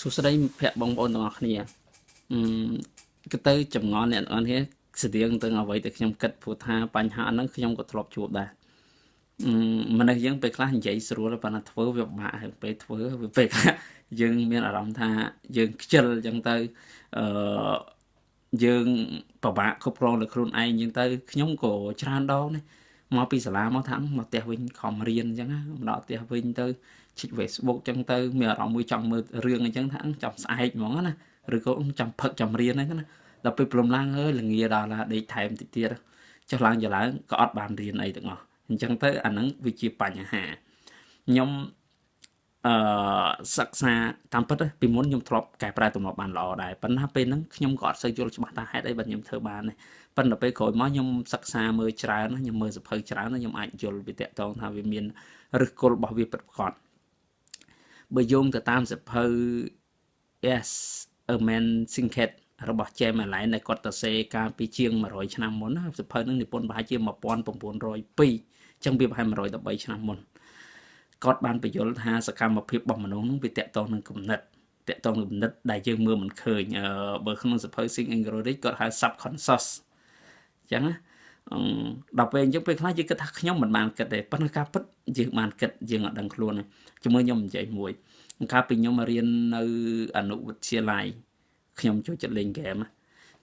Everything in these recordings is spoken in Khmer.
សួស្តីមិត្តភ័ក្តិបងប្អូនទាំងអស់គ្នាអឺគឺទៅចម្ងល់អ្នកទាំងអស់គ្នាស្តៀងទាំងអ្វីដែលខ្ញុំគិតព្រោះថា បញ្ហាហ្នឹងខ្ញុំក៏ធ្លាប់ជួបដែរអឺមនុស្សយើងពេលខ្លះនិយាយស្រួលប៉ុន្តែធ្វើវាពិបាកហើយពេលធ្វើវាពេលខ្លះយើងមានអារម្មណ៍ថា យើងខ្ជិលអញ្ចឹងទៅអឺយើងពិបាកគ្រប់គ្រងលើខ្លួនឯងអញ្ចឹងទៅខ្ញុំក៏ច្រើនដងដែរមកពីសាលាមកថាមកផ្ទះវិញខំរៀនអញ្ចឹងណាដល់ផ្ទះវិញទៅជីក Facebook អញ្ចឹងទៅមានអារម្មណ៍មួយចង់មើលរឿងអញ្ចឹងថាចាំស្អែកហ្មងណាឬក៏ចាំផឹកចាំរៀនហ្នឹងណាដល់ពេលព្រមឡើងអើយល្ងាដល់ឡាដេកថែមតិចទៀតចុះឡើងចឡើងក៏អត់បានរៀនអីទាំងអស់អញ្ចឹងទៅអាហ្នឹងវាជាបញ្ហាខ្ញុំអឺសិក្សាតាមពិតពីមុនខ្ញុំធ្លាប់កែប្រែទំនាប់បានល្អដែរប៉ុន្តែពេលហ្នឹងខ្ញុំក៏អត់សូវយល់ច្បាស់ថាហេតុអីបានខ្ញុំធ្វើបានទេប៉ុន្តែពេលក្រោយមកខ្ញុំសិក្សាមើលច្រើនខ្ញុំមើលសភៅច្រើនខ្ញុំអាចយល់វាតកតងថាវាមានឫសគល់របស់វាពិតប្រាកដបើយោងទៅតាមសភៅ Yes a man sinket របស់ James Allen ដែលគាត់ទៅសេកាលពីជាង100ឆ្នាំមុនណាសភៅនឹងនិពន្ធប្រហែលជា1902អញ្ចឹងវាប្រហែល113ឆ្នាំមុនគាត់បានបញ្យល់ថាសកម្មភាពរបស់មនុស្សនឹងវាតកតងនឹងគំនិតតកតងនឹងគំនិត ដែលយើងមើលមិនឃើញបើក្នុងសភៅ Think and Grow Rich គាត់ហៅ subconscious ចឹងដល់ពេលអញ្ចឹងពេលខ្លះយើងគិតថាខ្ញុំមិនបានគិតទេប៉ុន្តែការពិតយើងបានគិតយើងអត់ដឹងខ្លួនជាមួយខ្ញុំនិយាយមួយកាលពីខ្ញុំរៀននៅអនុវិទ្យាល័យខ្ញុំចូលចិត្តលេងហ្គេម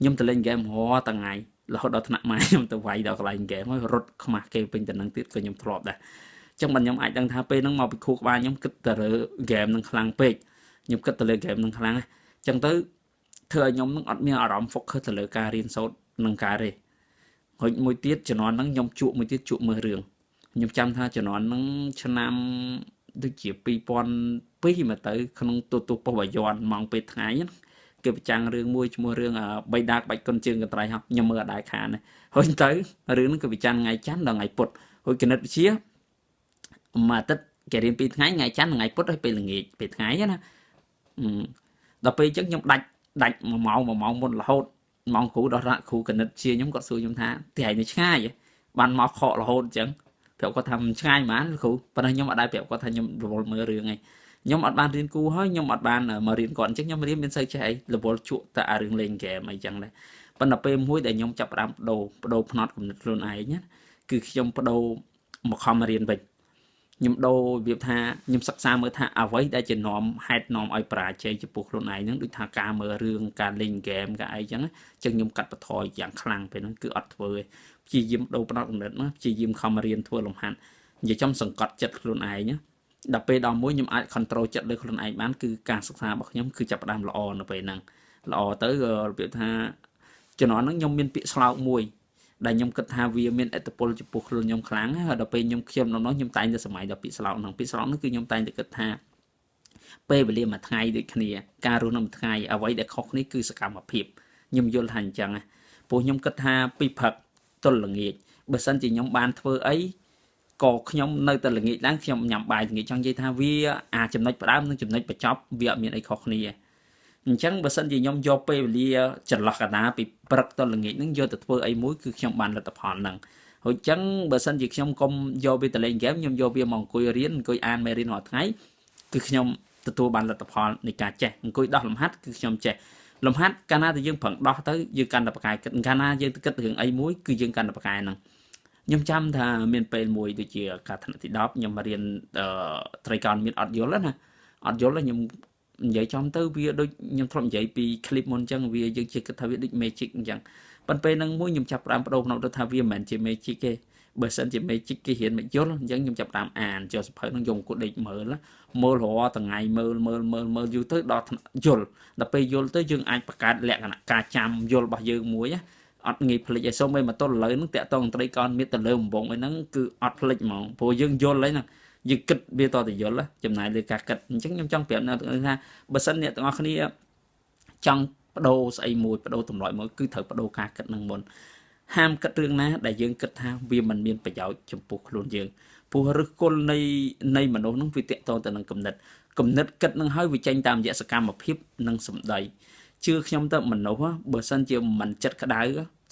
ខ្ញុំទៅលេងហ្គេមរាល់ថ្ងៃរហូតដល់ថ្នាក់ម៉ែខ្ញុំទៅវាយដល់កន្លែងហ្គេមហើយរត់ខ្មាស់គេពេញទៅនឹងទៀតក៏ខ្ញុំធ្លាប់ដែរអញ្ចឹងបងខ្ញុំអាចដឹងថាពេលហ្នឹងមកពីខួរក្បាលខ្ញុំគិតទៅលើហ្គេមហ្នឹងខ្លាំងពេកខ្ញុំគិតទៅលើហ្គេមហ្នឹងខ្លាំងអញ្ចឹងទៅធ្វើឲ្យខ្ញុំនឹងអត់មានអារម្មណ៍ focus ទៅលើការរៀនសូត្រនឹងការទេហុចមួយទៀតជំនាន់ហ្នឹងខ្ញុំជក់មួយទៀតជក់មើលរឿងខ្ញុំចាំថាជំនាន់ហ្នឹងឆ្នាំដូចជា2002មកទៅក្នុងទូទូប៉ុស្តិ៍បាយ័នម៉ោងពេលថ្ងៃណាគេប្រចាំងរឿងមួយឈ្មោះរឿងបៃដាកបាច់គុណជើងកន្ត្រៃហោះខ្ញុំមើលអត់ដែរខានហុចទៅរឿងហ្នឹងគេប្រចាំងថ្ងៃច័ន្ទដល់ថ្ងៃពុធហុចគណិតវិទ្យាមួយអាទិត្យគេរៀនពីរថ្ងៃថ្ងៃច័ន្ទថ្ងៃពុធហើយពេលល្ងាចពេលថ្ងៃណាដល់ពេលអញ្ចឹងខ្ញុំដាច់ដាច់មួយម៉ោងមួយម៉ោងមុនរហូតម៉ងគ្រូដោះរកគ្រូកណិតជាខ្ញុំគាត់សួរខ្ញុំថាទីឯងនេះឆ្ងាយបានមកខករហូតអញ្ចឹងប្រាប់គាត់ថាមិនឆ្ងាយហ្មងគ្រូប៉ុន្តែខ្ញុំអត់ដែរប្រាប់គាត់ថាខ្ញុំរវល់មើលរឿងឯងខ្ញុំអត់បានរៀនគូហើយខ្ញុំអត់បានមករៀនគាត់អញ្ចឹងខ្ញុំរៀនមានសូវចេះអីរវល់ជក់តែរឿងលេងហ្គេមអីចឹងដែរប៉ុន្តែពេលមួយដែលខ្ញុំចាប់ផ្ដើមបដូរបដូរផ្នត់គំនិតខ្លួនឯងណាគឺខ្ញុំបដូរមកខំរៀនវិញខ្ញុំដូររបៀបថាខ្ញុំសិក្សាមើលថាអ្វីដែលជានាំហេតុនាំឲ្យប្រាជ័យចំពោះខ្លួនឯងហ្នឹងដូចថាការមើលរឿងការលេងហ្គេមការអីចឹងចឹងខ្ញុំកាត់បន្ថយយ៉ាងខ្លាំងពេលហ្នឹងគឺអត់ធ្វើទេព្យាយាមដូរផ្នត់កំណត់ណាព្យាយាមខំរៀនធ្វើលំហាត់និយាយចំសង្កត់ចិត្តខ្លួនឯងណាដល់ពេលដល់មួយខ្ញុំអាច control ចិត្តលើខ្លួនឯងបានគឺការសិក្សារបស់ខ្ញុំគឺចាប់ផ្ដើមល្អនៅពេលហ្នឹងល្អទៅរបៀបថាជំនាន់ហ្នឹងខ្ញុំមានពាក្យស្លោកមួយដែលខ្ញុំគិតថាវាមានឥទ្ធិពលចំពោះខ្លួនខ្ញុំខ្លាំងហើយដល់ពេលខ្ញុំខ្ញុំដំណោះខ្ញុំតែងតែសម័យដល់ពាក្យស្លោកហ្នឹងពាក្យស្លោកហ្នឹងគឺខ្ញុំតែងតែគិតថាពេលវេលាមួយថ្ងៃដូចគ្នាការរស់នៅមួយថ្ងៃអ្វីដែលខុសគ្នាគឺសកម្មភាពខ្ញុំយល់ថាអញ្ចឹងព្រោះខ្ញុំគិតថាពីព្រឹកទល់ល្ងាចបើសិនជាខ្ញុំបានធ្វើអីក៏ខ្ញុំនៅតែល្ងាចឡើងខ្ញុំញ៉ាំបាយល្ងាចចង់និយាយថាវាអាចំណុចផ្ដើមនិងចំណុចបញ្ចប់វាអត់មានអីខុសគ្នាអញ្ចឹងបើសិនជាខ្ញុំយកពេលវេលាចន្លោះកណ្ដាលពីព្រឹកទៅល្ងាចហ្នឹងយកទៅធ្វើអីមួយគឺខ្ញុំបានលទ្ធផលហ្នឹងហើយអញ្ចឹងបើសិនជាខ្ញុំកុំយកវាទៅលេងហ្គេមខ្ញុំយកវាមកអង្គុយរៀនអង្គុយអានមេរៀនរាល់ថ្ងៃគឺខ្ញុំទទួលបានលទ្ធផលនៃការចេះអង្គុយដោះលំហាត់គឺខ្ញុំចេះលំហាត់កាលណាដែលយើងប្រឹងដោះទៅយើងកាន់តែប្រកែគិតកាលណាយើងគិតរឿងអីមួយគឺយើងកាន់តែប្រកែហ្នឹងខ្ញុំចាំថាមានពេលមួយដូចជា ការថ្នាក់ទី10ខ្ញុំរៀនត្រីកោណមានអត់យល់ណាអត់យល់ខ្ញុំនិយាយចំទៅវាដូចខ្ញុំធ្លាប់និយាយពី clip មុនអញ្ចឹងវាយើងជិះគិតថាវាដូច magic អញ្ចឹងប៉ុន្តែពេលហ្នឹងមួយខ្ញុំចាប់ផ្ដើមបដូរក្នុងទៅថាវាមិនមែនជា magic ទេបើសិនជា magic គេហ៊ានមកយល់អញ្ចឹងខ្ញុំចាប់តាមអានចូលសភៅនឹងយកមកដេកមើលមើលរាល់ថ្ងៃមើលមើលមើលមើលយូរទៅដល់យល់ដល់ពេលយល់ទៅយើងអាចបង្កើតលក្ខណៈការចាំយល់របស់យើងមួយណាអត់ងាយភ្លេចឲ្យសូម្បីមកទល់ឥឡូវហ្នឹងតាក់តងត្រីកោនមានទៅលើអំបងឯហ្នឹងគឺអត់ភ្លេចហ្មងព្រោះយើងយល់ហើយហ្នឹងយើងគិតវាតតយល់ចំណាយលើការគិតអញ្ចឹងខ្ញុំចង់ប្រាប់អ្នកទាំងអស់ថាបើសិនអ្នកទាំងអស់គ្នាចង់បដូរស្អីមួយបដូរតម្លៃមួយគឺត្រូវបដូរការគិតនឹងមុនហាមគិតរឿងណា ដែលយើងគិតថា វាមិនមានប្រយោជន៍ចំពោះខ្លួនយើងព្រោះឫសគល់នៃនៃមនុស្សនឹងវាតកតទៅនឹងគំនិតគំនិតគិតនឹងហើយវាចេញតាមរយៈសកម្មភាព និងសម្ដីជឿខ្ញុំទៅមនុស្សបើសិនជាមិនចិត្តក្តៅ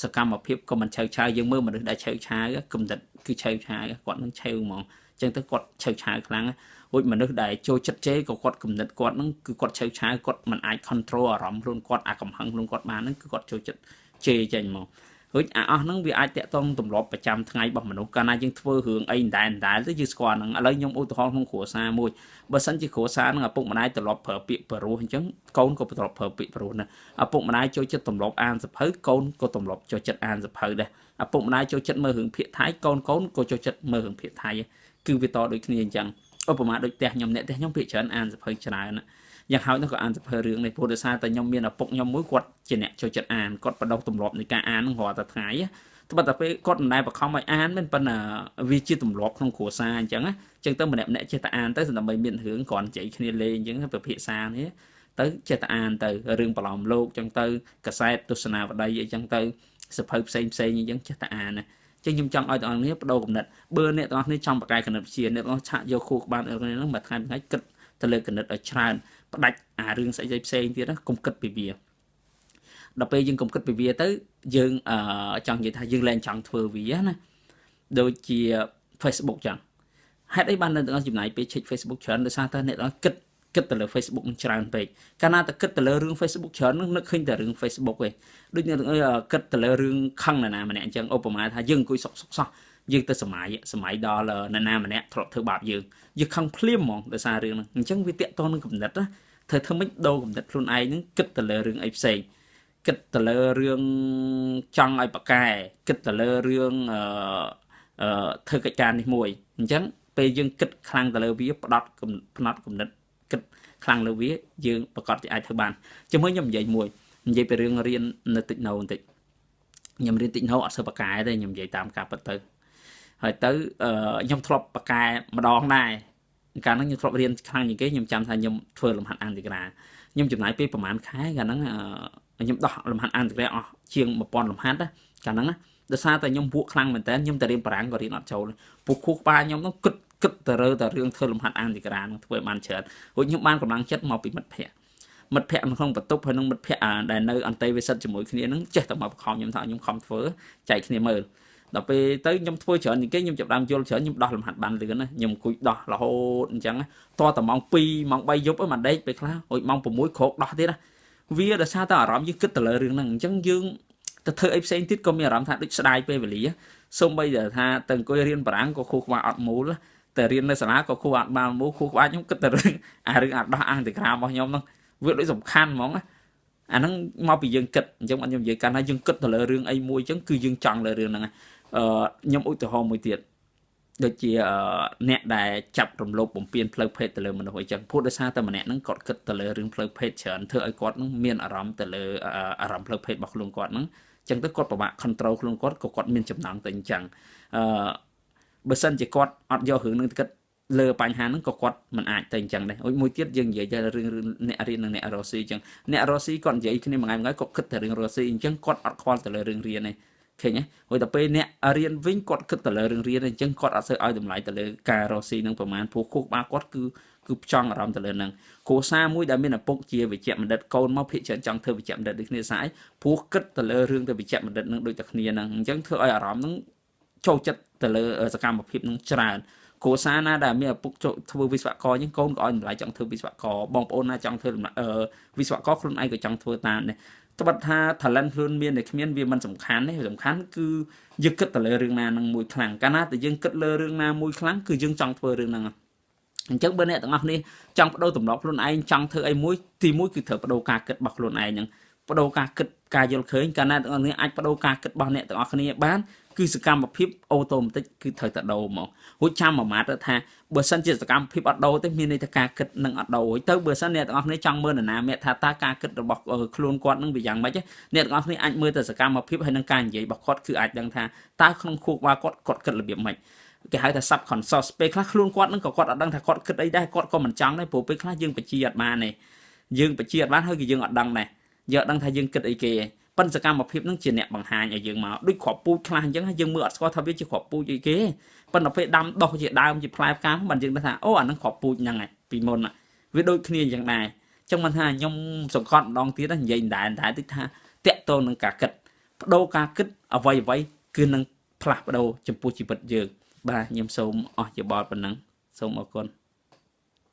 សកម្មភាពក៏មិនឆៅឆាវយើងមើលមនុស្សដែលឆៅឆាវគំនិតគឺឆៅឆាវគាត់នឹងឆៅហ្មងចឹងទៅគាត់ឆើឆាវខ្លាំងរួចមនុស្សដែលចូលចិត្តជេរក៏គាត់គំនិតគាត់ហ្នឹងគឺគាត់ឆើឆាវគាត់មិនអាច control អារម្មណ៍ខ្លួនគាត់អាកំហឹងខ្លួនគាត់បានហ្នឹងគឺគាត់ចូលចិត្តជេរចេញមករួចអាអស់ហ្នឹងវាអាចតកតងទម្លាប់ប្រចាំថ្ងៃរបស់មនុស្សកាលណាយើងធ្វើរឿងអីដដែលដដែលទៅយើងស្គាល់ហ្នឹងឥឡូវខ្ញុំឧទាហរណ៍ក្នុងគ្រួសារមួយបើសិនជាគ្រួសារហ្នឹងឪពុកម្ដាយទម្លាប់ប្រើពាក្យប្រុសអញ្ចឹងកូនក៏ទម្លាប់ប្រើពាក្យប្រុសដែរឪពុកម្ដាយចូលចិត្តទម្លាប់អានសភៅកូនក៏ទម្លាប់ចូលចិត្តអានសភៅដែរឪពុកម្ដាយចូលចិត្តមើលរឿងភាគថៃកូនកូនក៏ចូលចិត្តមើលរឿងភាគថៃគឺវាតដូចគ្នាអញ្ចឹងឧបមាដូចផ្ទះខ្ញុំអ្នកផ្ទះខ្ញុំភាគច្រើនអានសភៅច្រើនយ៉ាងហោចណាស់ក៏អានសភៅរឿងនេះព្រោះដោយសារតែខ្ញុំមានឪពុកខ្ញុំមួយគាត់ជាអ្នកចូលចិត្តអានគាត់បដិសទម្លាប់នៃការអាននឹងរាល់តែថ្ងៃត្បិតតែពេលគាត់មិនដែលបង្ខំឲ្យអានមិនប៉ុន្តែវាជាទម្លាប់ក្នុងគ្រួសារអញ្ចឹងណាអញ្ចឹងទៅម្នាក់ម្នាក់ចេះតែអានទៅដើម្បីមានរឿងគ្រាន់ចៃគ្នាលេងអញ្ចឹងពិភាក្សានេះទៅចេះតែអានទៅរឿងប្រឡំលោកអញ្ចឹងទៅ កសែតទស្សនាវដ្ដីអីអញ្ចឹងទៅសភៅផ្សេងផ្សេងអញ្ចឹងចេះតែអានណាចឹងខ្ញុំចង់ឲ្យទាំងអស់គ្នាបដូរគំនិតបើអ្នកទាំងអស់គ្នាចង់បកកាយគណិតវិទ្យាអ្នកទាំងអស់ឆាក់យកខួរក្បាលអ្នកទាំងអស់មកថ្ងៃថ្ងៃគិតទៅលើគណិតឲ្យច្រើនផ្ដាច់អារឿងស្អីផ្សេងទៀតណាកុំគិតពីវាដល់ពេលយើងកុំគិតពីវាទៅយើងអឺចង់និយាយថាយើងលែងចង់ធ្វើវាណាដូចជា Facebook ចឹងហេតុអីបានអ្នកទាំងអស់ចំណាយពេលឆែក Facebook ច្រើនដោយសារតែអ្នកទាំងអស់គិតគិតទៅលើ Facebook នឹងច្រើនពេកកាលណាតែគិតទៅលើរឿង Facebook ច្រើននឹងនឹកឃើញតែរឿង Facebook ឯងដូចអ្នកទាំងអស់គិតទៅលើរឿងខឹងនរណាម្នាក់អញ្ចឹងឧបមាថាយើងអង្គុយសុកសុកសោះយើងទៅសម័យសម័យដល់នរណាម្នាក់ធ្លាប់ធ្វើបាបយើងយើងខឹងភ្លាមហ្មងដោយសាររឿងហ្នឹងអញ្ចឹងវាតាក់ទងនឹងគំនិតណាធ្វើធ្វើម៉េចដូរគំនិតខ្លួនឯងហ្នឹងគិតទៅលើរឿងអីផ្សេងគិតទៅលើរឿងចង់ឲ្យប្រកែគិតទៅលើរឿងអឺធ្វើកិច្ចការនេះមួយអញ្ចឹងពេលយើង គិតខ្លាំងទៅលើវាផ្ដោតផ្នត់គំនិតខ្លាំងលើវាយើងប្រកាសជាអាចធ្វើបានជាមួយខ្ញុំនិយាយមួយនិយាយពីរឿងរៀននៅតិចណូបន្តិចខ្ញុំរៀនតិចណូអត់សូវប៉ាកែទេខ្ញុំនិយាយតាមការពិតទៅហើយទៅខ្ញុំធ្លាប់ប៉ាកែម្ដងដែរកាលហ្នឹងខ្ញុំធ្លាប់រៀនខ្លាំងជាងគេខ្ញុំចាំថាខ្ញុំធ្វើលំហាត់អន្តរការខ្ញុំចំណាយពេលប្រហែលខែកាលហ្នឹងខ្ញុំដោះលំហាត់អន្តរការអស់ជាង1000លំហាត់កាលហ្នឹងណាដោយសារតែខ្ញុំពួកខ្លាំងមែនតើខ្ញុំតែរៀនបារាំងក៏រៀនអត់ចូលពួកខួរក្បាលខ្ញុំហ្នឹងគិតគិតទៅរើតែរឿងធ្វើលំហាត់អានទីក្រានឹងធ្វើបានច្រើនរួចខ្ញុំបានកម្លាំងចិត្តមកពីមិត្តភ័ក្តិមិត្តភ័ក្តិក្នុងបន្ទប់ហើយនឹងមិត្តភ័ក្តិដែលនៅអន្តេវាសិតជាមួយគ្នានឹងចេះតែមកបង្ខំខ្ញុំថាខ្ញុំខំធ្វើចែកគ្នាមើលដល់ពេលទៅខ្ញុំធ្វើច្រើនជាងគេខ្ញុំចាប់ដើមយល់ច្រើនខ្ញុំដោះលំហាត់បានលឿនខ្ញុំគួចដោះរហូតអញ្ចឹងតតែម៉ោង2ម៉ោង3យប់មិនដេកពេលខ្លះរួចម៉ោង6ក្រោកដោះទៀតវាដោយសារតែអារម្មណ៍យើងគិតទៅលើរឿងហ្នឹងអញ្ចឹងយើងទៅធ្វើអីផ្សេងទៀតក៏មានអារម្មណ៍ថាដូចស្ដាយពេលវេលាសូម្បីតែថាទៅអង្គុយរៀនបារាំងក៏ខួរក្បាលអត់មូលតែរៀននៅសាលាក៏គួរអត់បានមូលគួរក្បាច់ខ្ញុំគិតតែរឿងអារឿងអាដោះអង្គតិក្រារបស់ខ្ញុំហ្នឹងវាដូចសំខាន់ហ្មងណាអាហ្នឹងមកពីយើងគិតអញ្ចឹងអត់ខ្ញុំនិយាយកាន់ថាយើងគិតទៅលើរឿងអីមួយអញ្ចឹងគឺយើងចង់លើរឿងហ្នឹងអឺខ្ញុំឧទាហរណ៍មួយទៀតដូចជាអ្នកដែលចាប់រំលោភបំពានផ្លូវភេទទៅលើមនុស្សអីចឹងពួកដោយសារតែម្នាក់ហ្នឹងគាត់គិតទៅលើរឿងផ្លូវភេទច្រើនធ្វើឲ្យគាត់ហ្នឹងមានអារម្មណ៍ទៅលើអារម្មណ៍ផ្លូវភេទរបស់ខ្លួនគាត់ហ្នឹងចឹងទៅគាត់ពិបាក control ខ្លួនគាត់ក៏គាត់មានចំណងទៅអញ្ចឹងអឺបើសិនជាគាត់អត់យករឿងនឹងគិតលើបញ្ហាហ្នឹងក៏គាត់មិនអាចទៅអញ្ចឹងដែរអុយមួយទៀតយើងនិយាយតែរឿងអ្នករៀននិងអ្នករ៉ូស៊ីអញ្ចឹងអ្នករ៉ូស៊ីគាត់និយាយគ្នាមួយថ្ងៃមួយថ្ងៃគាត់គិតតែរឿងរ៉ូស៊ីអញ្ចឹងគាត់អត់ខ្វល់ទៅលើរឿងរៀនទេឃើញទេហួយតែពេលអ្នករៀនវិញគាត់គិតទៅលើរឿងរៀនអញ្ចឹងគាត់អត់សូវឲ្យតម្លៃទៅលើការរ៉ូស៊ីនឹងប្រមាណព្រោះគូក្បាលគាត់គឺគឺចង់អារម្មណ៍ទៅលើនឹងគ្រួសារមួយដែលមានឪពុកជាវិជ្ជបណ្ឌិតកូនមកភាគច្រើនចង់ធ្វើវិជ្ជបណ្ឌិតដូចគ្នាស្អីព្រោះគិតទៅលើរឿងទៅវិជ្ជបណ្ឌិតនឹងដូចតែគ្នាហ្នឹងអញ្ចឹងធ្វើឲ្យអារម្មណ៍នឹងចូលចិត្តទៅលើសកម្មភាពនឹងច្រើនគ្រួសារណាដែលមានឪពុកធ្វើវិស្វករចឹងកូនក៏ឲ្យតម្លៃចង់ធ្វើវិស្វករបងប្អូនណាចង់ធ្វើវិស្វករខ្លួនឯងក៏ចង់ធ្វើតាមដែរត្បិតថា talent ខ្លួនមានតែគ្មានវាមិនសំខាន់ទេសំខាន់គឺយើងគិតទៅលើរឿងណានឹងមួយខ្លាំងកាលណាតែយើងគិតលើរឿងណាមួយខ្លាំងគឺយើងចង់ធ្វើរឿងហ្នឹងអញ្ចឹងបើអ្នកទាំងអស់នេះចង់បដូរទម្លាប់ខ្លួនឯងចង់ធ្វើអីមួយទីមួយគឺត្រូវបដូរការគិតរបស់ខ្លួនឯងហ្នឹងបដូរការគិតការយល់ឃើញកាលណាទាំងអស់គ្នាអាចបដូរការគិតរបស់អ្នកទាំងអស់គ្នាបានគឺសកម្មភាពអូតូម៉ាទិកគឺត្រូវតែដោហ្មងរួចចាំមួយម៉ាត់ថាបើសិនជាសកម្មភាពអត់ដោទេមានន័យថាការគិតនឹងអត់ដោរួចទៅបើសិនអ្នកទាំងអស់គ្នាចង់មើលនរណាម្នាក់ថាតើការគិតរបស់ខ្លួនគាត់នឹងវាយ៉ាងម៉េចអ្នកទាំងអស់គ្នាអាចមើលទៅសកម្មភាពហើយនឹងការនិយាយរបស់គាត់គឺអាចដឹងថាតើក្នុងខួរក្បាលគាត់គាត់គិតរបៀបម៉េចគេហៅថា subconscious ពេលខ្លះខ្លួនគាត់នឹងក៏គាត់អត់ដឹងថាគាត់គិតអីដែរគាត់ក៏មិនចង់ដែរព្រោះពេលខ្លះយើងបញ្ជាអត់បានទេយើងបញ្ជាអត់បានហើយគឺយើងអត់ដឹងដែរយើងអត់ដឹងថាយើងគិតអីគេឯងប៉ិនសកម្មភាពនឹងជាអ្នកបង្ហាញឲ្យយើងមកដូចគ្រាប់ពូជខ្លះអញ្ចឹងហើយយើងមើលអត់ស្គាល់ថាវាជាគ្រាប់ពូជអីគេប៉ិនដល់ពេលដាំដុះជាដើមជាផ្លែផ្កាមិនយើងដឹងថាអូអានឹងគ្រាប់ពូជហ្នឹងឯងពីមុនវាដូចគ្នាយ៉ាងដែរអញ្ចឹងមិនថាខ្ញុំសង្កត់ម្ដងទៀតនិយាយមិនដែរតែតិចថាតកតទៅនឹងការគិតបដូរការគិត អ្វីអ្វីគឺនឹងផ្លាស់ប្ដូរចំពោះជីវិតយើងបាទខ្ញុំសូមអស់យោបល់ប៉ុណ្ណឹងសូមអរគុណ